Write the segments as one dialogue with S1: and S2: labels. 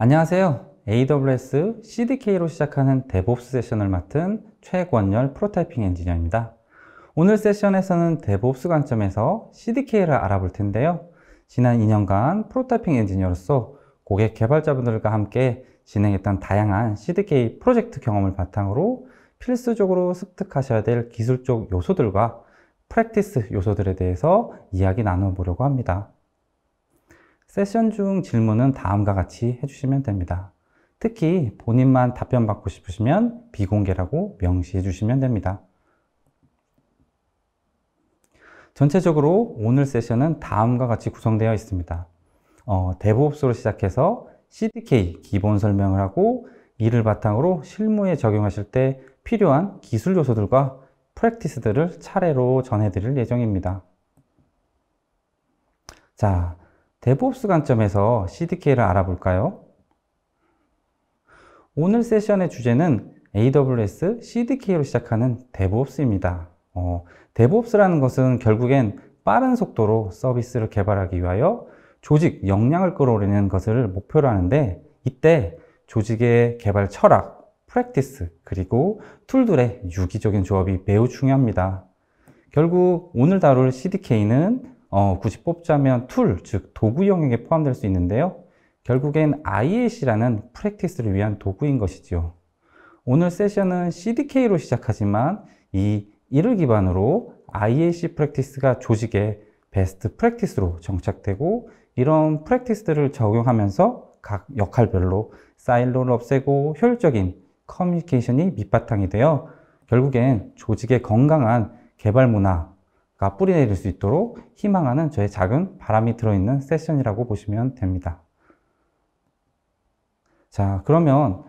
S1: 안녕하세요. AWS CDK로 시작하는 DevOps 세션을 맡은 최권열 프로타이핑 엔지니어입니다. 오늘 세션에서는 DevOps 관점에서 CDK를 알아볼 텐데요. 지난 2년간 프로타이핑 엔지니어로서 고객 개발자분들과 함께 진행했던 다양한 CDK 프로젝트 경험을 바탕으로 필수적으로 습득하셔야 될 기술적 요소들과 프랙티스 요소들에 대해서 이야기 나눠보려고 합니다. 세션 중 질문은 다음과 같이 해주시면 됩니다. 특히 본인만 답변 받고 싶으시면 비공개라고 명시해 주시면 됩니다. 전체적으로 오늘 세션은 다음과 같이 구성되어 있습니다. 어, 대부업소로 시작해서 CDK 기본 설명을 하고 이를 바탕으로 실무에 적용하실 때 필요한 기술 요소들과 프랙티스들을 차례로 전해드릴 예정입니다. 자, 데브옵스 관점에서 CDK를 알아볼까요? 오늘 세션의 주제는 AWS CDK로 시작하는 데브옵스입니다. 어, 데브옵스라는 것은 결국엔 빠른 속도로 서비스를 개발하기 위하여 조직 역량을 끌어올리는 것을 목표로 하는데 이때 조직의 개발 철학, 프랙티스, 그리고 툴들의 유기적인 조합이 매우 중요합니다. 결국 오늘 다룰 CDK는 어, 굳이 뽑자면 툴, 즉 도구 영역에 포함될 수 있는데요. 결국엔 IAC라는 프랙티스를 위한 도구인 것이지요. 오늘 세션은 CDK로 시작하지만 이 이를 기반으로 IAC 프랙티스가 조직의 베스트 프랙티스로 정착되고 이런 프랙티스들을 적용하면서 각 역할별로 사일로를 없애고 효율적인 커뮤니케이션이 밑바탕이 되어 결국엔 조직의 건강한 개발 문화, 가 뿌리내릴 수 있도록 희망하는 저의 작은 바람이 들어있는 세션이라고 보시면 됩니다. 자, 그러면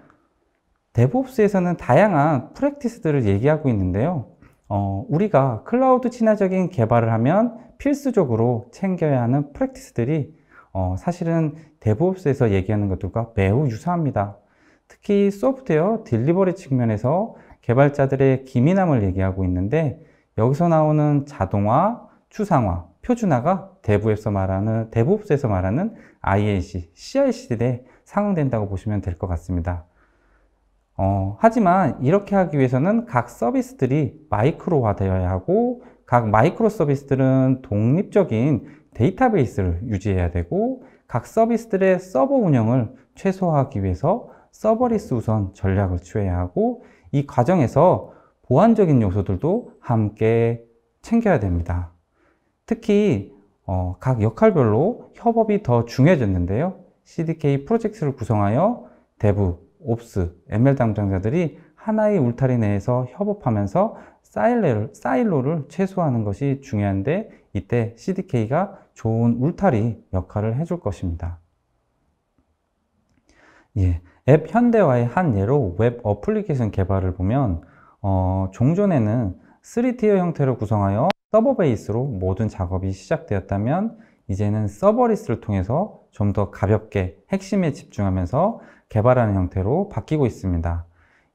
S1: 데브옵스에서는 다양한 프랙티스들을 얘기하고 있는데요. 어, 우리가 클라우드 친화적인 개발을 하면 필수적으로 챙겨야 하는 프랙티스들이 어, 사실은 데브옵스에서 얘기하는 것들과 매우 유사합니다. 특히 소프트웨어 딜리버리 측면에서 개발자들의 기민함을 얘기하고 있는데 여기서 나오는 자동화, 추상화, 표준화가 대부에서 말하는 대부업에서 말하는 i n c CIC에 상응된다고 보시면 될 것 같습니다. 어, 하지만 이렇게 하기 위해서는 각 서비스들이 마이크로화 되어야 하고 각 마이크로 서비스들은 독립적인 데이터베이스를 유지해야 되고 각 서비스들의 서버 운영을 최소화하기 위해서 서버리스 우선 전략을 취해야 하고 이 과정에서 보완적인 요소들도 함께 챙겨야 됩니다. 특히 어, 각 역할별로 협업이 더 중요해졌는데요. CDK 프로젝트를 구성하여 대부, 옵스, ML 담당자들이 하나의 울타리 내에서 협업하면서 사일로를, 사일로를 최소화하는 것이 중요한데 이때 CDK가 좋은 울타리 역할을 해줄 것입니다. 예, 앱 현대화의 한 예로 웹 어플리케이션 개발을 보면 어, 종전에는 3티어 형태로 구성하여 서버 베이스로 모든 작업이 시작되었다면 이제는 서버리스를 통해서 좀 더 가볍게 핵심에 집중하면서 개발하는 형태로 바뀌고 있습니다.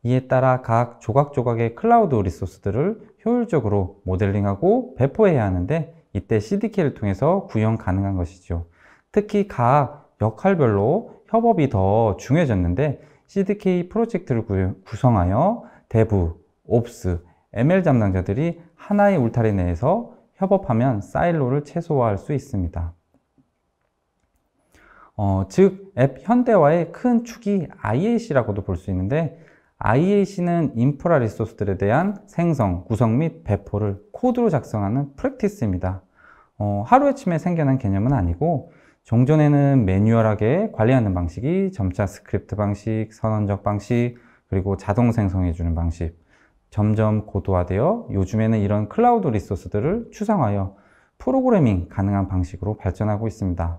S1: 이에 따라 각 조각조각의 클라우드 리소스들을 효율적으로 모델링하고 배포해야 하는데 이때 CDK를 통해서 구현 가능한 것이죠. 특히 각 역할별로 협업이 더 중요해졌는데 CDK 프로젝트를 구성하여 대부, 옵스, ML 담당자들이 하나의 울타리 내에서 협업하면 사일로를 최소화할 수 있습니다. 어, 즉, 앱 현대화의 큰 축이 IAC라고도 볼 수 있는데 IAC는 인프라 리소스들에 대한 생성, 구성 및 배포를 코드로 작성하는 프랙티스입니다. 어, 하루아침에 생겨난 개념은 아니고 종전에는 매뉴얼하게 관리하는 방식이 점차 스크립트 방식, 선언적 방식, 그리고 자동 생성해주는 방식, 점점 고도화되어 요즘에는 이런 클라우드 리소스들을 추상화하여 프로그래밍 가능한 방식으로 발전하고 있습니다.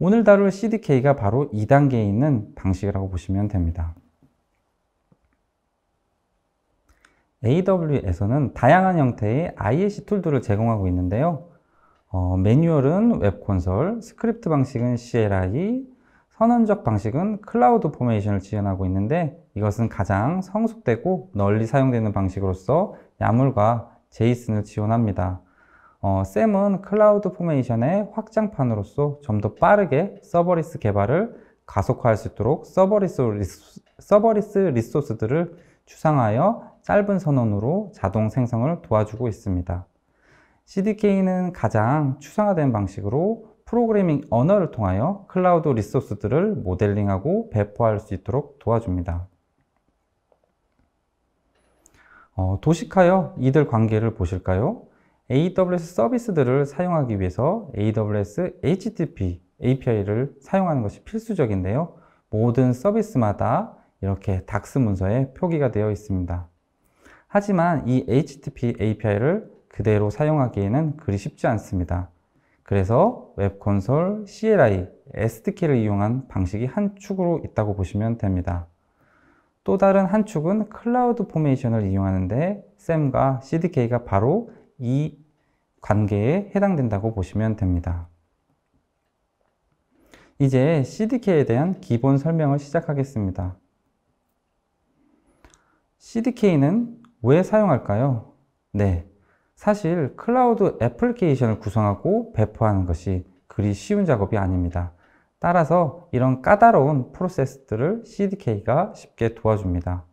S1: 오늘 다룰 CDK가 바로 2단계에 있는 방식이라고 보시면 됩니다. AW에서는 다양한 형태의 IAC 툴들을 제공하고 있는데요. 어, 매뉴얼은 웹 콘솔, 스크립트 방식은 CLI, 선언적 방식은 클라우드 포메이션을 지원하고 있는데 이것은 가장 성숙되고 널리 사용되는 방식으로서 야물과 제이슨을 지원합니다. 어, 쌤은 클라우드 포메이션의 확장판으로서 좀 더 빠르게 서버리스 개발을 가속화할 수 있도록 서버리스, 리소, 서버리스 리소스들을 추상하여 짧은 선언으로 자동 생성을 도와주고 있습니다. CDK는 가장 추상화된 방식으로 프로그래밍 언어를 통하여 클라우드 리소스들을 모델링하고 배포할 수 있도록 도와줍니다. 어, 도식하여 이들 관계를 보실까요? AWS 서비스들을 사용하기 위해서 AWS HTTP API를 사용하는 것이 필수적인데요. 모든 서비스마다 이렇게 닥스 문서에 표기가 되어 있습니다. 하지만 이 HTTP API를 그대로 사용하기에는 그리 쉽지 않습니다. 그래서 웹 콘솔 CLI SDK를 이용한 방식이 한 축으로 있다고 보시면 됩니다. 또 다른 한 축은 클라우드 포메이션을 이용하는데 SAM과 CDK가 바로 이 관계에 해당된다고 보시면 됩니다. 이제 CDK에 대한 기본 설명을 시작하겠습니다. CDK는 왜 사용할까요? 네, 사실 클라우드 애플리케이션을 구성하고 배포하는 것이 그리 쉬운 작업이 아닙니다. 따라서 이런 까다로운 프로세스들을 CDK가 쉽게 도와줍니다.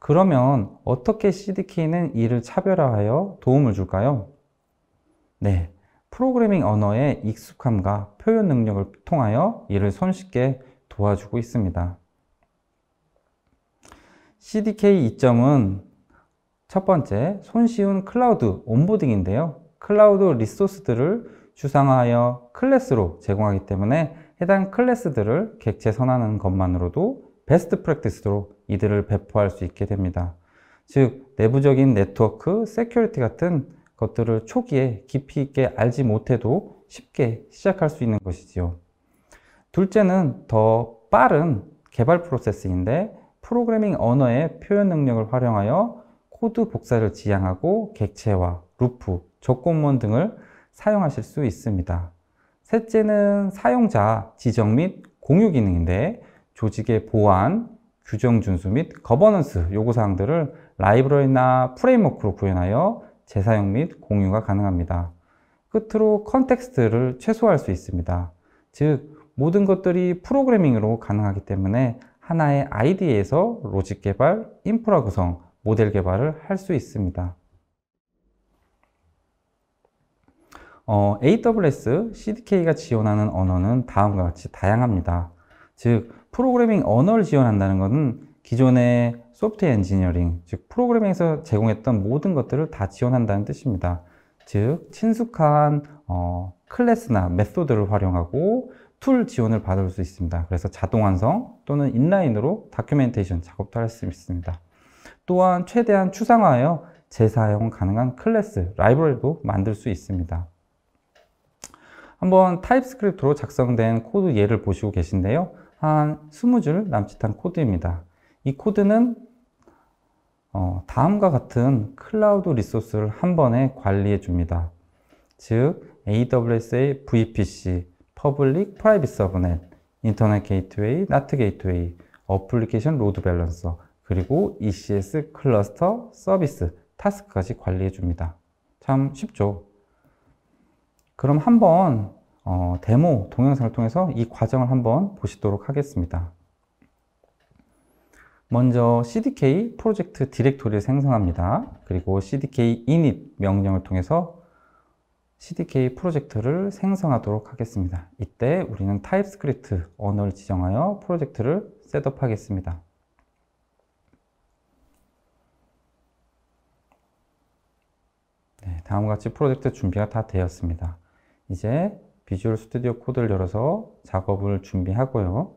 S1: 그러면 어떻게 CDK는 이를 차별화하여 도움을 줄까요? 네, 프로그래밍 언어의 익숙함과 표현 능력을 통하여 이를 손쉽게 도와주고 있습니다. CDK 2점은 첫 번째, 손쉬운 클라우드 온보딩인데요. 클라우드 리소스들을 추상화하여 클래스로 제공하기 때문에 해당 클래스들을 객체 선하는 것만으로도 베스트 프랙티스로 이들을 배포할 수 있게 됩니다. 즉, 내부적인 네트워크, 세큐리티 같은 것들을 초기에 깊이 있게 알지 못해도 쉽게 시작할 수 있는 것이지요. 둘째는 더 빠른 개발 프로세스인데 프로그래밍 언어의 표현 능력을 활용하여 코드 복사를 지향하고 객체와 루프, 조건문 등을 사용하실 수 있습니다. 셋째는 사용자 지정 및 공유 기능인데 조직의 보안, 규정 준수 및 거버넌스 요구사항들을 라이브러리나 프레임워크로 구현하여 재사용 및 공유가 가능합니다. 끝으로 컨텍스트를 최소화할 수 있습니다. 즉, 모든 것들이 프로그래밍으로 가능하기 때문에 하나의 아이디에서 로직 개발, 인프라 구성, 모델 개발을 할 수 있습니다. 어, AWS CDK가 지원하는 언어는 다음과 같이 다양합니다. 즉, 프로그래밍 언어를 지원한다는 것은 기존의 소프트웨어 엔지니어링, 즉 프로그래밍에서 제공했던 모든 것들을 다 지원한다는 뜻입니다. 즉, 친숙한 어, 클래스나 메소드를 활용하고 툴 지원을 받을 수 있습니다. 그래서 자동 완성 또는 인라인으로 다큐멘테이션 작업도 할 수 있습니다. 또한 최대한 추상화하여 재사용 가능한 클래스, 라이브러리도 만들 수 있습니다. 한번 타입스크립트로 작성된 코드 예를 보시고 계신데요. 한 20줄 남짓한 코드입니다. 이 코드는 어, 다음과 같은 클라우드 리소스를 한 번에 관리해 줍니다. 즉 AWS의 VPC, 퍼블릭 프라이빗 서브넷, 인터넷 게이트웨이, 나트 게이트웨이, 어플리케이션 로드 밸런서, 그리고 ECS 클러스터 서비스 타스크까지 관리해 줍니다. 참 쉽죠? 그럼 한번 어, 데모 동영상을 통해서 이 과정을 한번 보시도록 하겠습니다. 먼저 CDK 프로젝트 디렉토리를 생성합니다. 그리고 CDK init 명령을 통해서 CDK 프로젝트를 생성하도록 하겠습니다. 이때 우리는 타입스크립트 언어를 지정하여 프로젝트를 셋업하겠습니다. 다음과 같이 프로젝트 준비가 다 되었습니다. 이제 비주얼 스튜디오 코드를 열어서 작업을 준비하고요.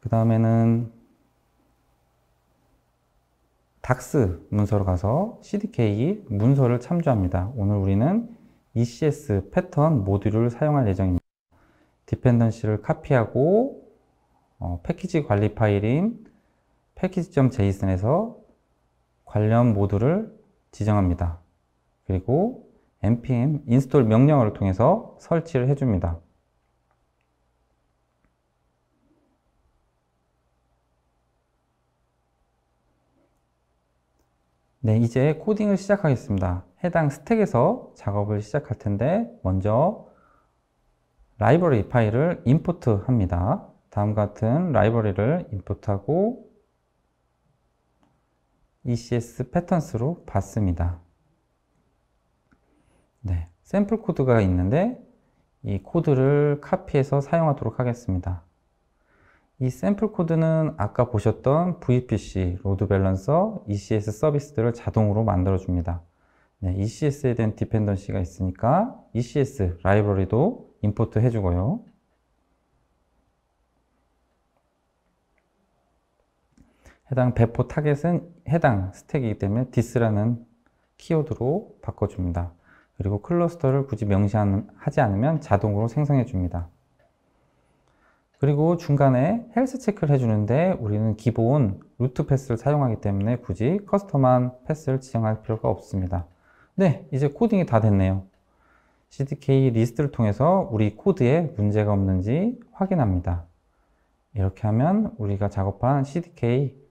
S1: 그 다음에는 닥스 문서로 가서 CDK 문서를 참조합니다. 오늘 우리는 ECS 패턴 모듈을 사용할 예정입니다. 디펜던시를 카피하고 어, 패키지 관리 파일인 패키지.json에서 관련 모드를 지정합니다. 그리고 npm install 명령어를 통해서 설치를 해줍니다. 네, 이제 코딩을 시작하겠습니다. 해당 스택에서 작업을 시작할 텐데 먼저 라이브러리 파일을 임포트 합니다. 다음 같은 라이브러리를 임포트하고 ECS 패턴스로 봤습니다. 네, 샘플 코드가 있는데 이 코드를 카피해서 사용하도록 하겠습니다. 이 샘플 코드는 아까 보셨던 VPC, 로드 밸런서, ECS 서비스들을 자동으로 만들어줍니다. 네, ECS에 대한 디펜던시가 있으니까 ECS 라이브러리도 임포트 해주고요. 해당 배포 타겟은 해당 스택이기 때문에 디스라는 키워드로 바꿔줍니다. 그리고 클러스터를 굳이 명시하지 않으면 자동으로 생성해 줍니다. 그리고 중간에 헬스 체크를 해주는데 우리는 기본 루트 패스를 사용하기 때문에 굳이 커스텀한 패스를 지정할 필요가 없습니다. 네, 이제 코딩이 다 됐네요. CDK 리스트를 통해서 우리 코드에 문제가 없는지 확인합니다. 이렇게 하면 우리가 작업한 CDK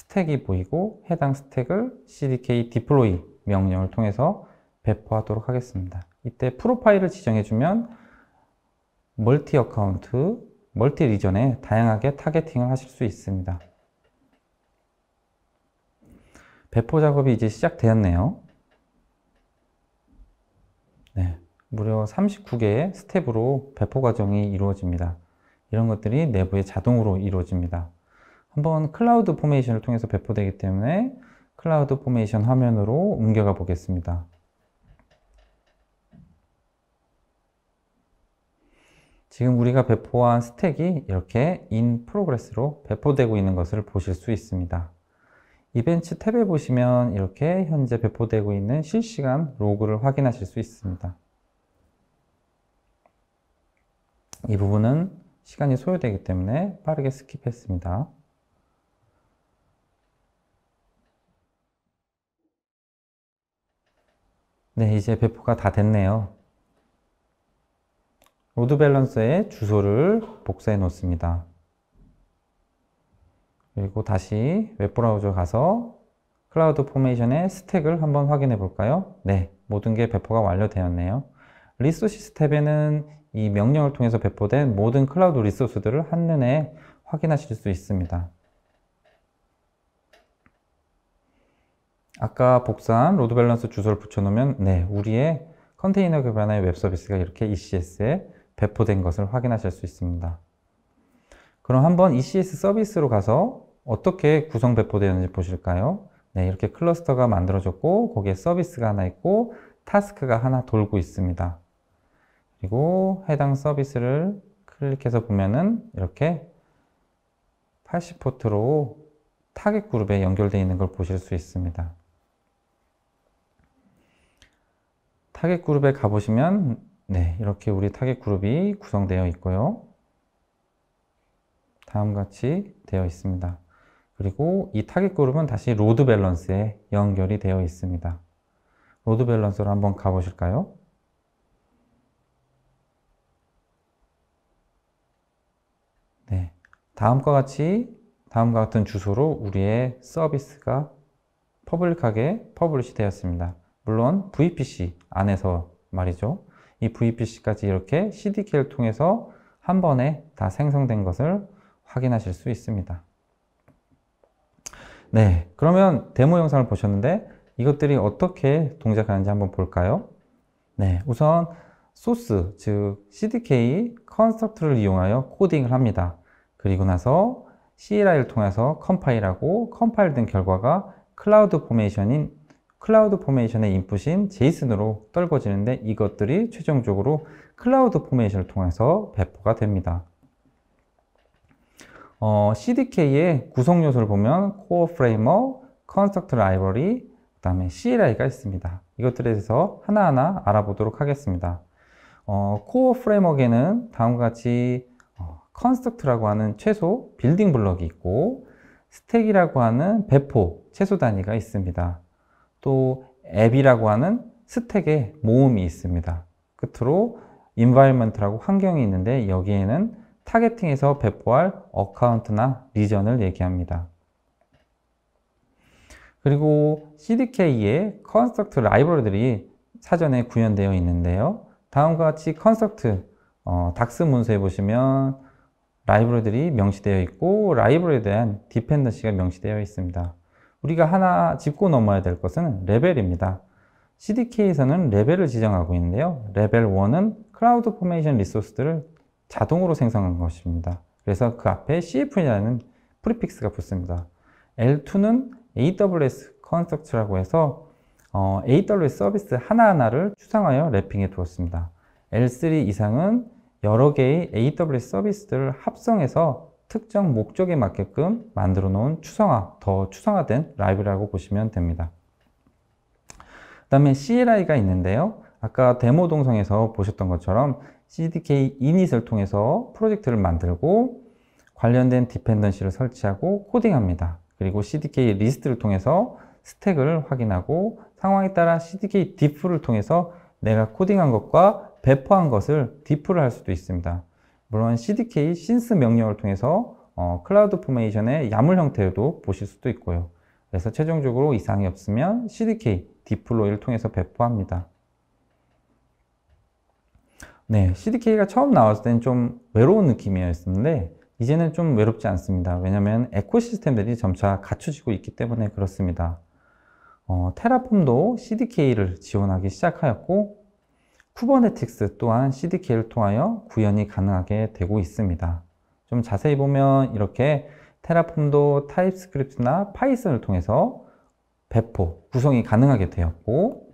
S1: 스택이 보이고 해당 스택을 cdk deploy 명령을 통해서 배포하도록 하겠습니다. 이때 프로파일을 지정해주면 멀티 어카운트, 멀티 리전에 다양하게 타겟팅을 하실 수 있습니다. 배포 작업이 이제 시작되었네요. 네, 무려 39개의 스텝으로 배포 과정이 이루어집니다. 이런 것들이 내부에 자동으로 이루어집니다. 한번 클라우드 포메이션을 통해서 배포되기 때문에 클라우드 포메이션 화면으로 옮겨가 보겠습니다. 지금 우리가 배포한 스택이 이렇게 in progress로 배포되고 있는 것을 보실 수 있습니다. 이벤츠 탭에 보시면 이렇게 현재 배포되고 있는 실시간 로그를 확인하실 수 있습니다. 이 부분은 시간이 소요되기 때문에 빠르게 스킵했습니다. 네, 이제 배포가 다 됐네요. 로드 밸런스에 주소를 복사해 놓습니다. 그리고 다시 웹브라우저 가서 클라우드 포메이션의 스택을 한번 확인해 볼까요? 네, 모든 게 배포가 완료되었네요. 리소시 스텝에는 이 명령을 통해서 배포된 모든 클라우드 리소스들을 한눈에 확인하실 수 있습니다. 아까 복사한 로드 밸런스 주소를 붙여놓으면 네, 우리의 컨테이너 교변화의 웹 서비스가 이렇게 ECS에 배포된 것을 확인하실 수 있습니다. 그럼 한번 ECS 서비스로 가서 어떻게 구성 배포되는지 었 보실까요? 네, 이렇게 클러스터가 만들어졌고 거기에 서비스가 하나 있고 타스크가 하나 돌고 있습니다. 그리고 해당 서비스를 클릭해서 보면은 이렇게 80포트로 타겟 그룹에 연결되어 있는 걸 보실 수 있습니다. 타겟 그룹에 가보시면 네, 이렇게 우리 타겟 그룹이 구성되어 있고요. 다음 같이 되어 있습니다. 그리고 이 타겟 그룹은 다시 로드 밸런스에 연결이 되어 있습니다. 로드 밸런스로 한번 가보실까요? 네, 다음과 같이 다음과 같은 주소로 우리의 서비스가 퍼블릭하게 퍼블리시 되었습니다. 물론 VPC 안에서 말이죠. 이 VPC까지 이렇게 CDK를 통해서 한 번에 다 생성된 것을 확인하실 수 있습니다. 네, 그러면 데모 영상을 보셨는데 이것들이 어떻게 동작하는지 한번 볼까요? 네, 우선 소스, 즉 CDK 컨스트럭트를 이용하여 코딩을 합니다. 그리고 나서 CLI를 통해서 컴파일하고 컴파일된 결과가 클라우드 포메이션인 클라우드 포메이션의 인풋인 제이슨으로 떨궈지는데 이것들이 최종적으로 클라우드 포메이션을 통해서 배포가 됩니다. 어, CDK의 구성 요소를 보면 코어 프레이머, 컨스트럭트 라이벌리, 그 다음에 CLI가 있습니다. 이것들에 대해서 하나하나 알아보도록 하겠습니다. 어, 코어 프레임워크에는 다음과 같이 어, 컨스트럭트라고 하는 최소 빌딩 블럭이 있고 스택이라고 하는 배포 최소 단위가 있습니다. 또 앱이라고 하는 스택의 모음이 있습니다. 끝으로 environment라고 환경이 있는데 여기에는 타겟팅에서 배포할 어카운트나 리전을 얘기합니다. 그리고 CDK의 컨스트럭트 라이브러들이 사전에 구현되어 있는데요. 다음과 같이 컨스트럭트 어, 닥스 문서에 보시면 라이브러들이 명시되어 있고 라이브러에 대한 디펜던시가 명시되어 있습니다. 우리가 하나 짚고 넘어야 될 것은 레벨입니다. CDK에서는 레벨을 지정하고 있는데요. 레벨 1은 클라우드 포메이션 리소스들을 자동으로 생성한 것입니다. 그래서 그 앞에 CF라는 프리픽스가 붙습니다. L2는 AWS 컨스트럭트라고 해서 어, AWS 서비스 하나하나를 추상하여 랩핑해 두었습니다. L3 이상은 여러 개의 AWS 서비스들을 합성해서 특정 목적에 맞게끔 만들어 놓은 추상화, 더 추상화된 라이브라고 보시면 됩니다. 그 다음에 CLI가 있는데요. 아까 데모 동성에서 보셨던 것처럼 CDK 이닛을 통해서 프로젝트를 만들고 관련된 디펜던시를 설치하고 코딩합니다. 그리고 CDK 리스트를 통해서 스택을 확인하고 상황에 따라 CDK diff를 통해서 내가 코딩한 것과 배포한 것을 diff를 할 수도 있습니다. 물론 CDK 신스 명령을 통해서 어, 클라우드 포메이션의 야물 형태도 보실 수도 있고요. 그래서 최종적으로 이상이 없으면 CDK 디플로이를 통해서 배포합니다. 네, CDK가 처음 나왔을 땐 좀 외로운 느낌이었는데 이제는 좀 외롭지 않습니다. 왜냐하면 에코시스템들이 점차 갖춰지고 있기 때문에 그렇습니다. 어, 테라폼도 CDK를 지원하기 시작하였고 쿠버네틱스 또한 CDK를 통하여 구현이 가능하게 되고 있습니다. 좀 자세히 보면 이렇게 테라폼도 타입스크립트나 파이썬을 통해서 배포, 구성이 가능하게 되었고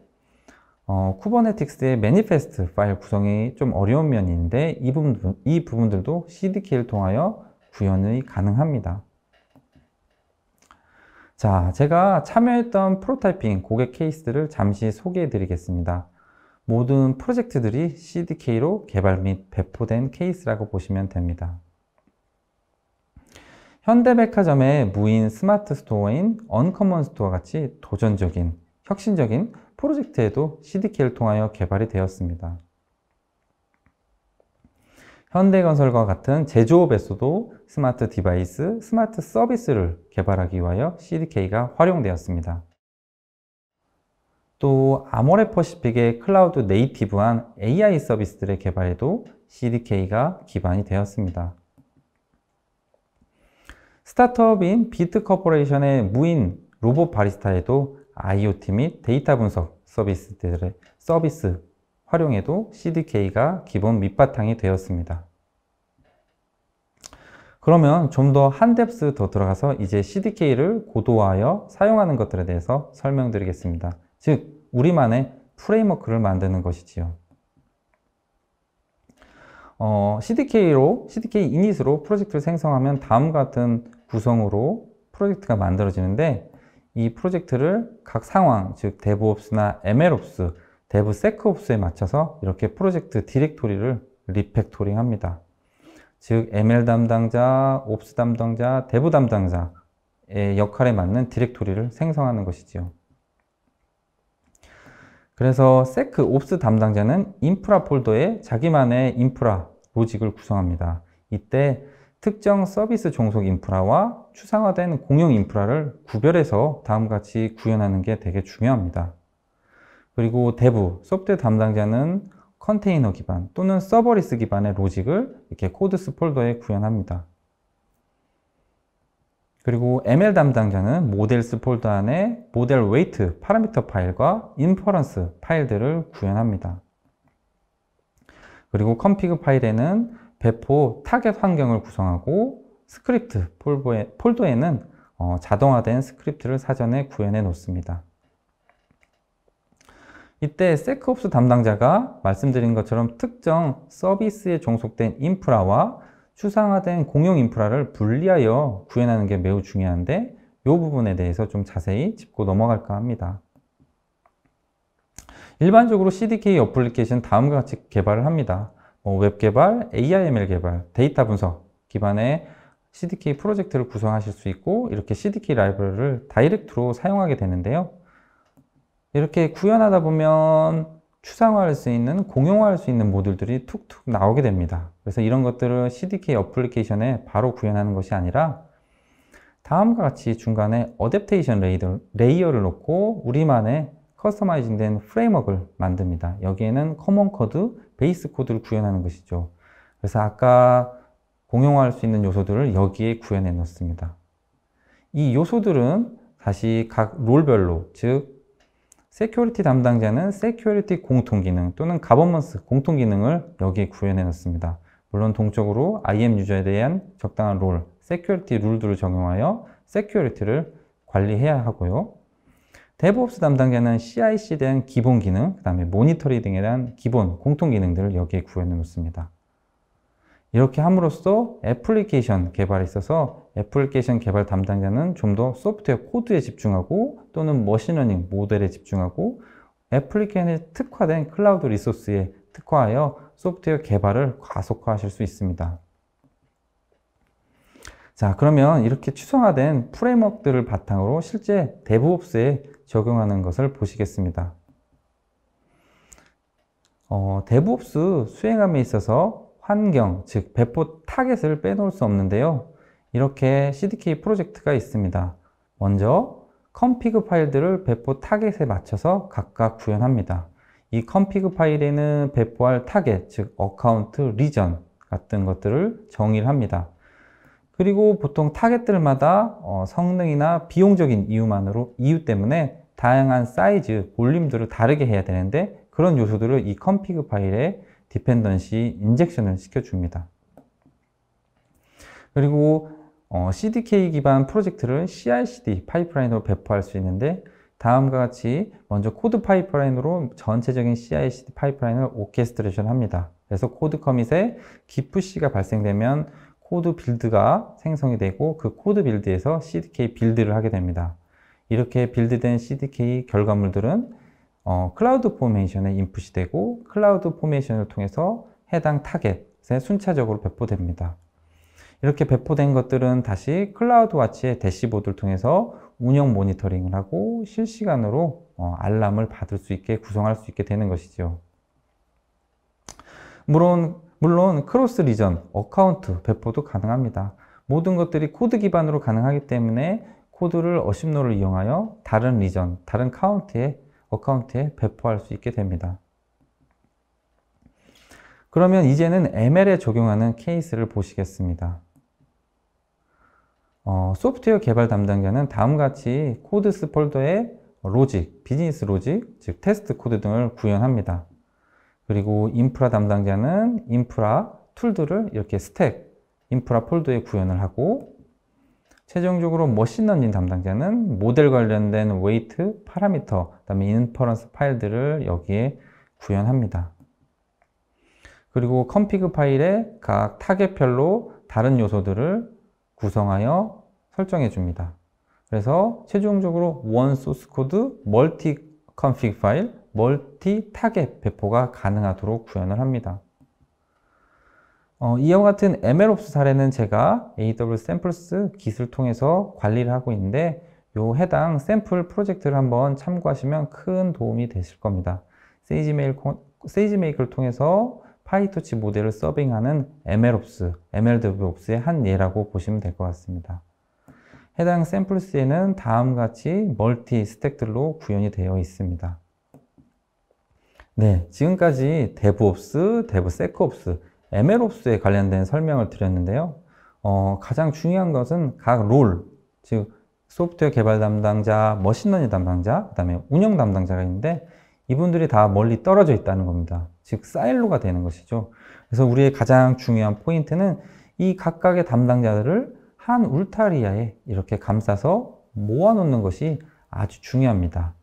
S1: 어, 쿠버네티스의 매니페스트 파일 구성이 좀 어려운 면인데 이, 부분, 이 부분들도 CDK를 통하여 구현이 가능합니다. 자, 제가 참여했던 프로타이핑 고객 케이스들을 잠시 소개해 드리겠습니다. 모든 프로젝트들이 CDK로 개발 및 배포된 케이스라고 보시면 됩니다. 현대백화점의 무인 스마트 스토어인 언커먼 스토어 같이 도전적인, 혁신적인 프로젝트에도 CDK를 통하여 개발이 되었습니다. 현대건설과 같은 제조업에서도 스마트 디바이스, 스마트 서비스를 개발하기 위하여 CDK가 활용되었습니다. 또 아모레퍼시픽의 클라우드 네이티브한 AI 서비스들의 개발에도 CDK가 기반이 되었습니다. 스타트업인 비트커퍼레이션의 무인 로봇 바리스타에도 IoT 및 데이터 분석 서비스들의 서비스 활용에도 CDK가 기본 밑바탕이 되었습니다. 그러면 좀 더 한뎁스 더 들어가서 이제 CDK를 고도화하여 사용하는 것들에 대해서 설명드리겠습니다. 즉, 우리만의 프레임워크를 만드는 것이지요. 어, CDK로, CDK 이닛으로 프로젝트를 생성하면 다음 같은 구성으로 프로젝트가 만들어지는데 이 프로젝트를 각 상황, 즉 DevOps나 MLOps, DevSecOps에 맞춰서 이렇게 프로젝트 디렉토리를 리팩토링합니다. 즉 ML 담당자, Ops 담당자, Dev 담당자의 역할에 맞는 디렉토리를 생성하는 것이지요. 그래서 세크 옵스 담당자는 인프라 폴더에 자기만의 인프라 로직을 구성합니다. 이때 특정 서비스 종속 인프라와 추상화된 공용 인프라를 구별해서 다음과 같이 구현하는 게 되게 중요합니다. 그리고 대부, 소프트 담당자는 컨테이너 기반 또는 서버리스 기반의 로직을 이렇게 코드스 폴더에 구현합니다. 그리고 ML 담당자는 모델스 폴더 안에 모델 웨이트 파라미터 파일과 인퍼런스 파일들을 구현합니다. 그리고 컴피그 파일에는 배포 타겟 환경을 구성하고 스크립트 폴더에, 폴더에는 어, 자동화된 스크립트를 사전에 구현해 놓습니다. 이때 세크옵스 담당자가 말씀드린 것처럼 특정 서비스에 종속된 인프라와 추상화된 공용 인프라를 분리하여 구현하는 게 매우 중요한데 이 부분에 대해서 좀 자세히 짚고 넘어갈까 합니다. 일반적으로 CDK 어플리케이션 다음과 같이 개발을 합니다. 뭐웹 개발, AIML 개발, 데이터 분석 기반의 CDK 프로젝트를 구성하실 수 있고 이렇게 CDK 라이브러리를 다이렉트로 사용하게 되는데요. 이렇게 구현하다 보면 추상화할 수 있는, 공용화할 수 있는 모듈들이 툭툭 나오게 됩니다. 그래서 이런 것들을 CDK 어플리케이션에 바로 구현하는 것이 아니라 다음과 같이 중간에 어댑테이션 레이더, 레이어를 놓고 우리만의 커스터마이징 된 프레임워크를 만듭니다. 여기에는 커먼 코드, 베이스 코드를 구현하는 것이죠. 그래서 아까 공용화할 수 있는 요소들을 여기에 구현해 놓습니다. 이 요소들은 다시 각 롤별로, 즉 세큐리티 담당자는 세큐리티 공통 기능 또는 가버먼스 공통 기능을 여기 에 구현해 놨습니다. 물론 동적으로 IM 유저에 대한 적당한 롤, 세큐리티 룰들을 적용하여 세큐리티를 관리해야 하고요. 데브옵스 담당자는 CIC에 대한 기본 기능, 그 다음에 모니터링 등에 대한 기본 공통 기능들을 여기에 구현해 놓습니다. 이렇게 함으로써 애플리케이션 개발에 있어서 애플리케이션 개발 담당자는 좀 더 소프트웨어 코드에 집중하고 또는 머신러닝 모델에 집중하고 애플리케이션에 특화된 클라우드 리소스에 특화하여 소프트웨어 개발을 가속화하실 수 있습니다. 자 그러면 이렇게 추상화된 프레임워크들을 바탕으로 실제 데브옵스에 적용하는 것을 보시겠습니다. 어, 데브옵스 수행함에 있어서 환경, 즉 배포 타겟을 빼놓을 수 없는데요. 이렇게 CDK 프로젝트가 있습니다. 먼저 컴피그 파일들을 배포 타겟에 맞춰서 각각 구현합니다. 이 컴피그 파일에는 배포할 타겟, 즉 어카운트, 리전 같은 것들을 정의를 합니다. 그리고 보통 타겟들마다 어, 성능이나 비용적인 이유만으로 이유 때문에 다양한 사이즈, 볼륨들을 다르게 해야 되는데 그런 요소들을 이 컴피그 파일에 디펜던시 인젝션을 시켜줍니다. 그리고 어, CDK 기반 프로젝트를 CI/CD 파이프라인으로 배포할 수 있는데 다음과 같이 먼저 코드 파이프라인으로 전체적인 CI/CD 파이프라인을 오케스트레이션 합니다. 그래서 코드 커밋에 기프C가 발생되면 코드 빌드가 생성이 되고 그 코드 빌드에서 CDK 빌드를 하게 됩니다. 이렇게 빌드된 CDK 결과물들은 어, 클라우드 포메이션에 인풋이 되고 클라우드 포메이션을 통해서 해당 타겟에 순차적으로 배포됩니다. 이렇게 배포된 것들은 다시 클라우드 와치의 대시보드를 통해서 운영 모니터링을 하고 실시간으로 어, 알람을 받을 수 있게 구성할 수 있게 되는 것이죠. 물론, 물론 크로스 리전, 어카운트 배포도 가능합니다. 모든 것들이 코드 기반으로 가능하기 때문에 코드를 어심로를 이용하여 다른 리전, 다른 카운트에 어카운트에 배포할 수 있게 됩니다. 그러면 이제는 ML에 적용하는 케이스를 보시겠습니다. 어, 소프트웨어 개발 담당자는 다음과 같이 코드스 폴더에 로직, 비즈니스 로직, 즉 테스트 코드 등을 구현합니다. 그리고 인프라 담당자는 인프라 툴들을 이렇게 스택, 인프라 폴더에 구현을 하고 최종적으로 머신러닝 담당자는 모델 관련된 웨이트, 파라미터, 그다음에 인퍼런스 파일들을 여기에 구현합니다. 그리고 컴피그 파일에 각 타겟별로 다른 요소들을 구성하여 설정해 줍니다. 그래서 최종적으로 원 소스 코드, 멀티 컨피그 파일, 멀티 타겟 배포가 가능하도록 구현을 합니다. 어, 이와 같은 MLOps 사례는 제가 AWS 샘플스 기술 통해서 관리를 하고 있는데 요 해당 샘플 프로젝트를 한번 참고하시면 큰 도움이 되실 겁니다. 세이지메일, 세이지메이커를 통해서 파이토치 모델을 서빙하는 MLOps, MLDevOps의 한 예라고 보시면 될 것 같습니다. 해당 샘플스에는 다음 같이 멀티 스택들로 구현이 되어 있습니다. 네, 지금까지 DevOps, DevSecOps 에메롭스에 관련된 설명을 드렸는데요. 어, 가장 중요한 것은 각 롤, 즉 소프트웨어 개발 담당자, 머신러닝 담당자, 그다음에 운영 담당자가 있는데 이분들이 다 멀리 떨어져 있다는 겁니다. 즉 사일로가 되는 것이죠. 그래서 우리의 가장 중요한 포인트는 이 각각의 담당자들을 한 울타리에 아 이렇게 감싸서 모아놓는 것이 아주 중요합니다.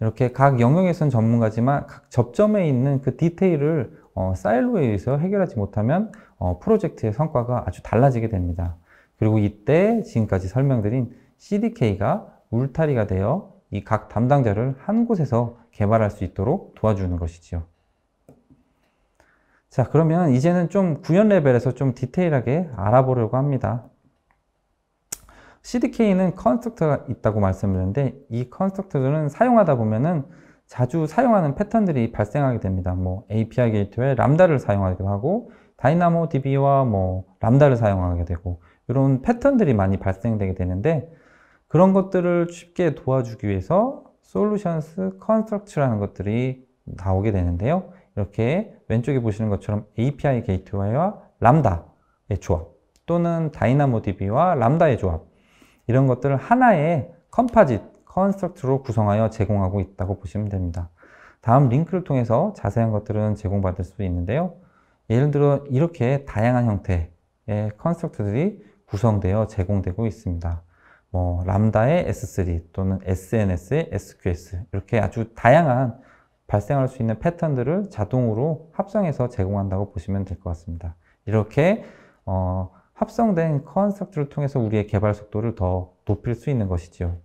S1: 이렇게 각 영역에선 전문가지만 각 접점에 있는 그 디테일을 어, 사일로에 의해서 해결하지 못하면 어, 프로젝트의 성과가 아주 달라지게 됩니다. 그리고 이때 지금까지 설명드린 CDK가 울타리가 되어 이 각 담당자를 한 곳에서 개발할 수 있도록 도와주는 것이지요. 자 그러면 이제는 좀 구현 레벨에서 좀 디테일하게 알아보려고 합니다. CDK는 컨스트가 있다고 말씀드렸는데 이컨스트들은 사용하다 보면은 자주 사용하는 패턴들이 발생하게 됩니다. 뭐 API 게이트웨이 람다를 사용하기도 하고 다이나모 DB와 뭐 람다를 사용하게 되고 이런 패턴들이 많이 발생되게 되는데 그런 것들을 쉽게 도와주기 위해서 Solutions 솔루션스 컨스트럭 t 라는 것들이 나오게 되는데요. 이렇게 왼쪽에 보시는 것처럼 API 게이트웨이와 람다의 조합 또는 다이나모 DB와 람다의 조합 이런 것들을 하나의 컴파짓 컨스트럭트로 구성하여 제공하고 있다고 보시면 됩니다. 다음 링크를 통해서 자세한 것들은 제공받을 수 있는데요. 예를 들어 이렇게 다양한 형태의 컨스트럭트들이 구성되어 제공되고 있습니다. 뭐 람다의 S3 또는 SNS의 SQS 이렇게 아주 다양한 발생할 수 있는 패턴들을 자동으로 합성해서 제공한다고 보시면 될 것 같습니다. 이렇게 어, 합성된 컨스트를 통해서 우리의 개발 속도를 더 높일 수 있는 것이지요.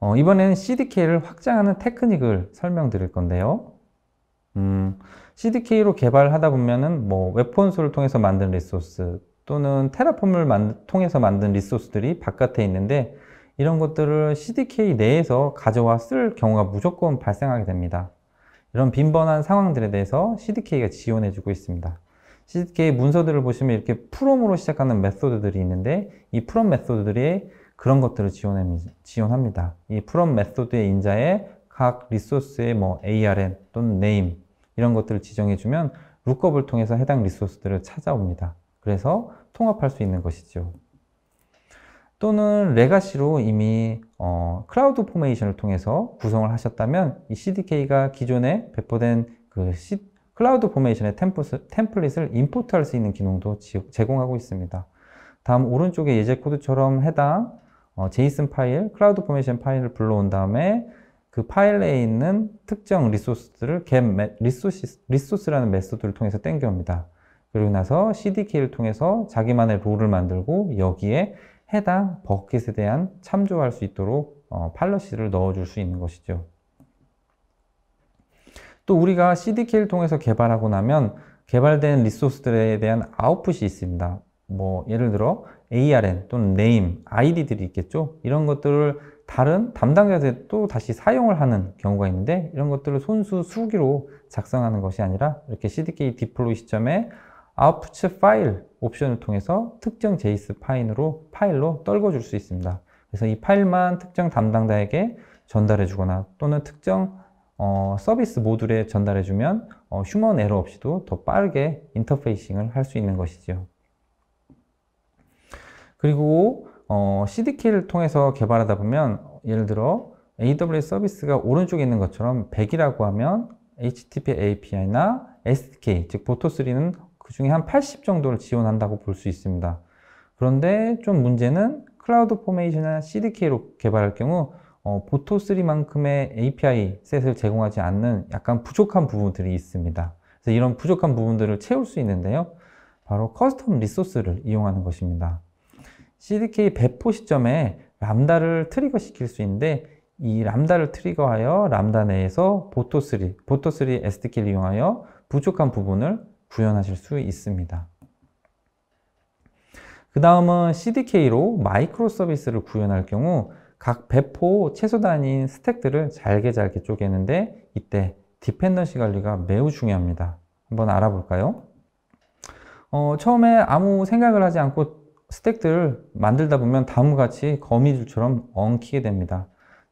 S1: 어, 이번에는 CDK를 확장하는 테크닉을 설명드릴 건데요. 음, CDK로 개발하다 보면은 뭐 웹폰소를 통해서 만든 리소스 또는 테라폼을 만, 통해서 만든 리소스들이 바깥에 있는데 이런 것들을 CDK 내에서 가져와 쓸 경우가 무조건 발생하게 됩니다. 이런 빈번한 상황들에 대해서 CDK가 지원해주고 있습니다. CDK 문서들을 보시면 이렇게 프롬으로 시작하는 메소드들이 있는데 이 프롬 메소드들이 그런 것들을 지원합니다. 이 프롬 메소드의 인자에 각 리소스의 뭐 ARM 또는 name 이런 것들을 지정해주면 루컵을 통해서 해당 리소스들을 찾아옵니다. 그래서 통합할 수 있는 것이죠. 또는 레가시로 이미 어, 클라우드 포메이션을 통해서 구성을 하셨다면 이 CDK가 기존에 배포된 그 시, 클라우드 포메이션의 템플스, 템플릿을 임포트할 수 있는 기능도 제공하고 있습니다. 다음 오른쪽에 예제 코드처럼 해당 어, 제이슨 파일, 클라우드 포메이션 파일을 불러온 다음에 그 파일에 있는 특정 리소스들을 get 리소스, 리소스라는 메소드를 통해서 땡겨옵니다. 그리고 나서 CDK를 통해서 자기만의 롤을 만들고 여기에 해당 버킷에 대한 참조할 수 있도록 어, 팔러시를 넣어줄 수 있는 것이죠. 또 우리가 CDK를 통해서 개발하고 나면 개발된 리소스들에 대한 아웃풋이 있습니다. 뭐 예를 들어 ARN 또는 name, 아이디들이 있겠죠. 이런 것들을 다른 담당자들 또 다시 사용을 하는 경우가 있는데 이런 것들을 손수 수기로 작성하는 것이 아니라 이렇게 CDK 디플로이 시점에 output 파일 옵션을 통해서 특정 JS 파일로 파일로 떨궈줄 수 있습니다. 그래서 이 파일만 특정 담당자에게 전달해주거나 또는 특정 어, 서비스 모듈에 전달해주면 어, 휴먼 에러 없이도 더 빠르게 인터페이싱을 할 수 있는 것이지요. 그리고 어, CDK를 통해서 개발하다 보면 예를 들어 AWS 서비스가 오른쪽에 있는 것처럼 100이라고 하면 HTTP API나 SDK, 즉 보토3는 그 중에 한 80 정도를 지원한다고 볼 수 있습니다. 그런데 좀 문제는 클라우드 포메이션이나 CDK로 개발할 경우 어, 보토3만큼의 API 셋을 제공하지 않는 약간 부족한 부분들이 있습니다. 그래서 이런 부족한 부분들을 채울 수 있는데요. 바로 커스텀 리소스를 이용하는 것입니다. CDK 배포 시점에 람다를 트리거 시킬 수 있는데 이 람다를 트리거하여 람다 내에서 보토3, 보토3 SDK를 이용하여 부족한 부분을 구현하실 수 있습니다. 그 다음은 CDK로 마이크로 서비스를 구현할 경우 각 배포 최소 단위인 스택들을 잘게 잘게 쪼개는데 이때 디펜던시 관리가 매우 중요합니다. 한번 알아볼까요? 어, 처음에 아무 생각을 하지 않고 스택들을 만들다 보면 다음과 같이 거미줄처럼 엉키게 됩니다.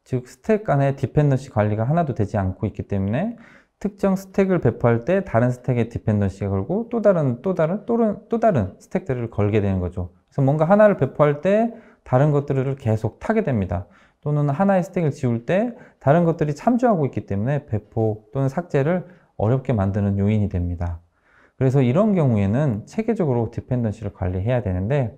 S1: 즉 스택 간의 디펜던시 관리가 하나도 되지 않고 있기 때문에 특정 스택을 배포할 때 다른 스택에 디펜던시가 걸고 또 다른 또 다른 또또 다른 스택들을 걸게 되는 거죠. 그래서 뭔가 하나를 배포할 때 다른 것들을 계속 타게 됩니다. 또는 하나의 스택을 지울 때 다른 것들이 참조하고 있기 때문에 배포 또는 삭제를 어렵게 만드는 요인이 됩니다. 그래서 이런 경우에는 체계적으로 디펜던시를 관리해야 되는데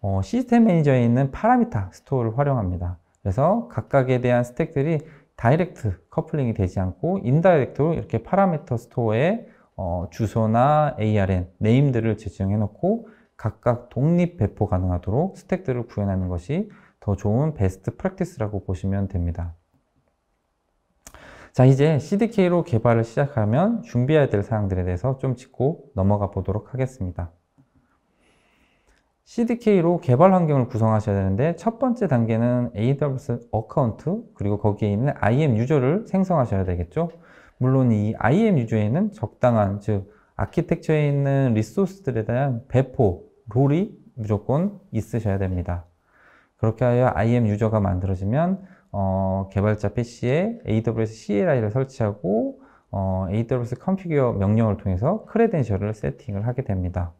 S1: 어, 시스템 매니저에 있는 파라미터 스토어를 활용합니다. 그래서 각각에 대한 스택들이 다이렉트 커플링이 되지 않고 인다이렉트로 이렇게 파라미터 스토어에 어, 주소나 ARN, 네임들을 제정해 놓고 각각 독립 배포 가능하도록 스택들을 구현하는 것이 더 좋은 베스트 프랙티스라고 보시면 됩니다. 자 이제 CDK로 개발을 시작하면 준비해야 될 사항들에 대해서 좀 짚고 넘어가 보도록 하겠습니다. CDK로 개발 환경을 구성하셔야 되는데 첫 번째 단계는 AWS 어카운트 그리고 거기에 있는 IAM 유저를 생성하셔야 되겠죠. 물론 이 IAM 유저에는 적당한 즉 아키텍처에 있는 리소스들에 대한 배포, 롤이 무조건 있으셔야 됩니다. 그렇게 하여 IAM 유저가 만들어지면 어, 개발자 PC에 AWS CLI를 설치하고 어, AWS 컨피규어 명령을 통해서 크레덴셜을 세팅을 하게 됩니다.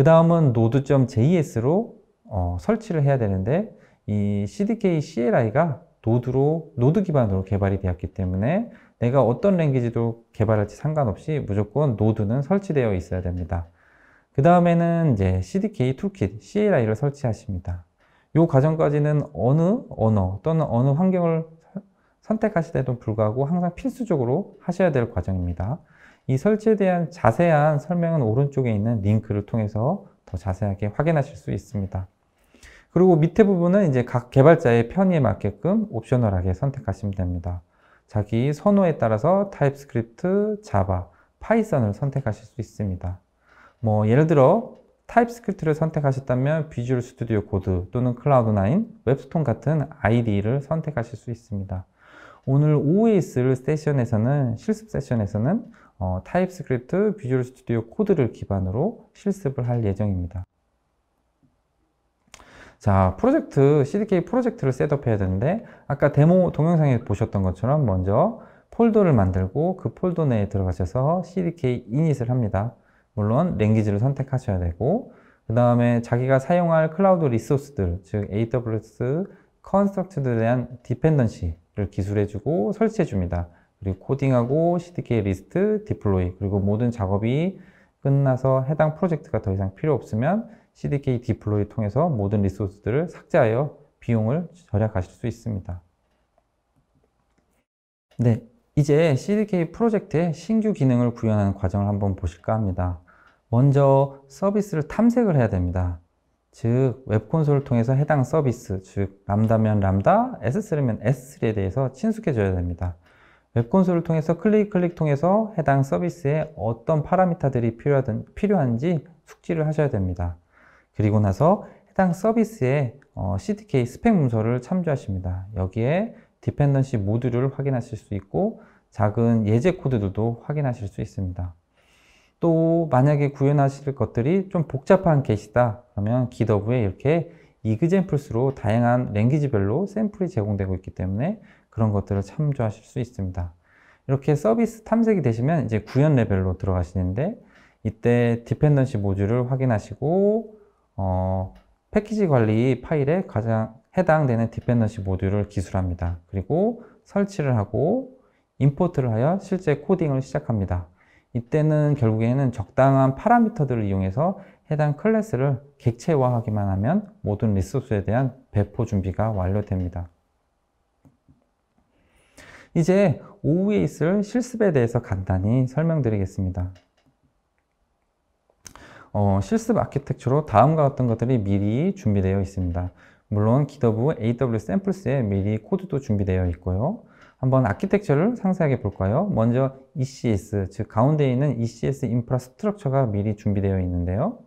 S1: 그 다음은 node.js로 어, 설치를 해야 되는데 이 CDK CLI가 노드로 노드 기반으로 개발이 되었기 때문에 내가 어떤 랭귀지도 개발할지 상관없이 무조건 노드는 설치되어 있어야 됩니다. 그 다음에는 이제 CDK 툴킷 CLI를 설치하십니다. 이 과정까지는 어느 언어 또는 어느 환경을 선택하시더라도 불구하고 항상 필수적으로 하셔야 될 과정입니다. 이 설치에 대한 자세한 설명은 오른쪽에 있는 링크를 통해서 더 자세하게 확인하실 수 있습니다. 그리고 밑에 부분은 이제 각 개발자의 편의에 맞게끔 옵셔널하게 선택하시면 됩니다. 자기 선호에 따라서 타입스크립트, 자바, 파이썬을 선택하실 수 있습니다. 뭐 예를 들어 타입스크립트를 선택하셨다면 비주얼 스튜디오 코드 또는 클라우드9, 웹스톤 같은 IDE를 선택하실 수 있습니다. 오늘 OAS를 세션에서는 실습 세션에서는 어, 타입스크립트 비주얼 스튜디오 코드를 기반으로 실습을 할 예정입니다. 자, 프로젝트, CDK 프로젝트를 셋업해야 되는데 아까 데모 동영상에 보셨던 것처럼 먼저 폴더를 만들고 그 폴더 내에 들어가셔서 CDK 이닛을 합니다. 물론 랭귀지를 선택하셔야 되고 그 다음에 자기가 사용할 클라우드 리소스들, 즉 AWS 컨스트럭트들에 대한 디펜던시를 기술해주고 설치해줍니다. 그리고 코딩하고 CDK 리스트, 디플로이 그리고 모든 작업이 끝나서 해당 프로젝트가 더 이상 필요 없으면 CDK 디플로이 통해서 모든 리소스들을 삭제하여 비용을 절약하실 수 있습니다. 네, 이제 CDK 프로젝트의 신규 기능을 구현하는 과정을 한번 보실까 합니다. 먼저 서비스를 탐색을 해야 됩니다. 즉, 웹콘솔을 통해서 해당 서비스, 즉 람다면 람다, S3면 S3에 대해서 친숙해져야 됩니다. 웹 콘솔을 통해서 클릭 클릭 통해서 해당 서비스에 어떤 파라미터들이 필요하든, 필요한지 숙지를 하셔야 됩니다. 그리고 나서 해당 서비스의 어, CDK 스펙 문서를 참조하십니다. 여기에 디펜던시 모듈을 확인하실 수 있고 작은 예제 코드들도 확인하실 수 있습니다. 또 만약에 구현하실 것들이 좀 복잡한 케이스다 그러면 기더브에 이렇게 이그젠플스로 다양한 랭귀지별로 샘플이 제공되고 있기 때문에 그런 것들을 참조하실 수 있습니다. 이렇게 서비스 탐색이 되시면 이제 구현 레벨로 들어가시는데 이때 디펜던시 모듈을 확인하시고 어, 패키지 관리 파일에 가장 해당되는 디펜던시 모듈을 기술합니다. 그리고 설치를 하고 임포트를 하여 실제 코딩을 시작합니다. 이때는 결국에는 적당한 파라미터들을 이용해서 해당 클래스를 객체화하기만 하면 모든 리소스에 대한 배포 준비가 완료됩니다. 이제 오후에 있을 실습에 대해서 간단히 설명드리겠습니다. 어, 실습 아키텍처로 다음과 같은 것들이 미리 준비되어 있습니다. 물론 기더부 AW 샘플스에 미리 코드도 준비되어 있고요. 한번 아키텍처를 상세하게 볼까요? 먼저 ECS, 즉 가운데 있는 ECS 인프라스트럭처가 미리 준비되어 있는데요.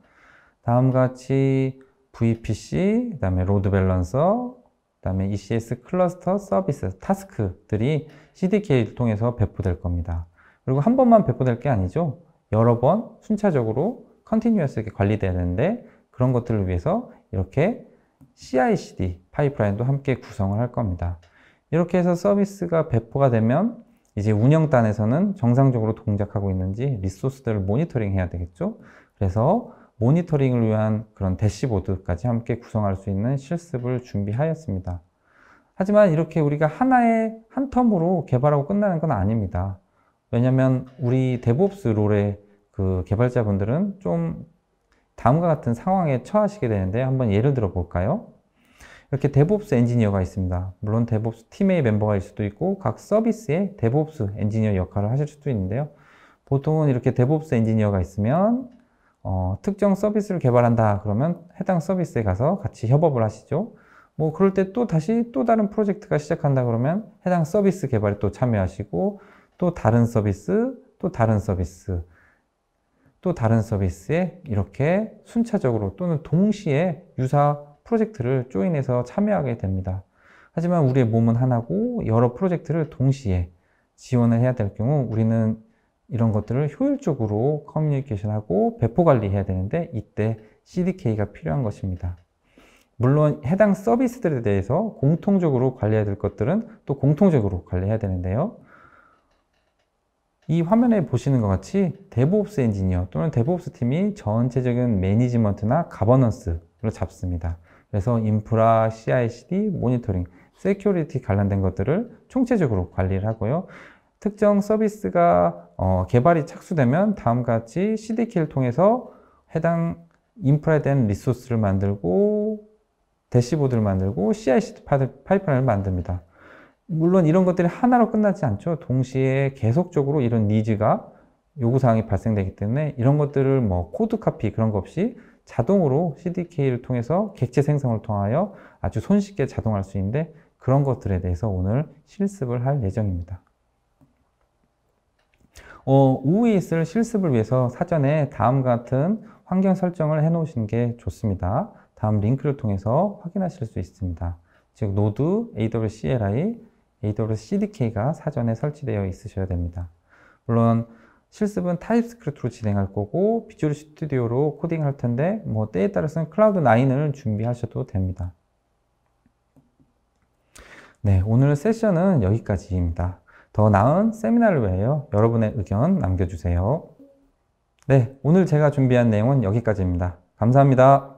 S1: 다음과 같이 VPC, 그 다음에 로드 밸런서, 그다음에 ECS 클러스터 서비스 타스크들이 CDK를 통해서 배포될 겁니다. 그리고 한 번만 배포될 게 아니죠. 여러 번 순차적으로 컨티뉴어스하게 관리되는데 그런 것들을 위해서 이렇게 CI/CD 파이프라인도 함께 구성을 할 겁니다. 이렇게 해서 서비스가 배포가 되면 이제 운영단에서는 정상적으로 동작하고 있는지 리소스들을 모니터링 해야 되겠죠. 그래서 모니터링을 위한 그런 대시보드까지 함께 구성할 수 있는 실습을 준비하였습니다. 하지만 이렇게 우리가 하나의 한 텀으로 개발하고 끝나는 건 아닙니다. 왜냐하면 우리 데브옵스 롤의 그 개발자분들은 좀 다음과 같은 상황에 처하시게 되는데 한번 예를 들어 볼까요? 이렇게 데브옵스 엔지니어가 있습니다. 물론 데브옵스 팀의 멤버가 있을 수도 있고 각 서비스의 데브옵스 엔지니어 역할을 하실 수도 있는데요. 보통은 이렇게 데브옵스 엔지니어가 있으면 어, 특정 서비스를 개발한다 그러면 해당 서비스에 가서 같이 협업을 하시죠. 뭐 그럴 때 또 다시 또 다른 프로젝트가 시작한다 그러면 해당 서비스 개발에 또 참여하시고 또 다른 서비스, 또 다른 서비스, 또 다른 서비스에 이렇게 순차적으로 또는 동시에 유사 프로젝트를 조인해서 참여하게 됩니다. 하지만 우리의 몸은 하나고 여러 프로젝트를 동시에 지원을 해야 될 경우 우리는 이런 것들을 효율적으로 커뮤니케이션하고 배포 관리해야 되는데 이때 CDK가 필요한 것입니다. 물론 해당 서비스들에 대해서 공통적으로 관리해야 될 것들은 또 공통적으로 관리해야 되는데요. 이 화면에 보시는 것 같이 데브옵스 엔지니어 또는 데브옵스 팀이 전체적인 매니지먼트나 가버넌스를 잡습니다. 그래서 인프라, CI/CD, 모니터링, 세큐리티 관련된 것들을 총체적으로 관리를 하고요. 특정 서비스가 어, 개발이 착수되면 다음 같이 c d k 를 통해서 해당 인프라에 대한 리소스를 만들고 대시보드를 만들고 CICD 파이프라인을 만듭니다. 물론 이런 것들이 하나로 끝나지 않죠. 동시에 계속적으로 이런 니즈가 요구사항이 발생되기 때문에 이런 것들을 뭐 코드 카피 그런 거 없이 자동으로 CDK를 통해서 객체 생성을 통하여 아주 손쉽게 자동할 수 있는데 그런 것들에 대해서 오늘 실습을 할 예정입니다. 어, o 에 있을 실습을 위해서 사전에 다음 과 같은 환경 설정을 해 놓으신 게 좋습니다. 다음 링크를 통해서 확인하실 수 있습니다. 즉 노드, AWCLI, AWCDK가 사전에 설치되어 있으셔야 됩니다. 물론 실습은 타입스크립트로 진행할 거고 비주얼 스튜디오로 코딩할 텐데 뭐 때에 따라서는 클라우드 9을 준비하셔도 됩니다. 네, 오늘 세션은 여기까지입니다. 더 나은 세미나를 위해여 여러분의 의견 남겨주세요. 네, 오늘 제가 준비한 내용은 여기까지입니다. 감사합니다.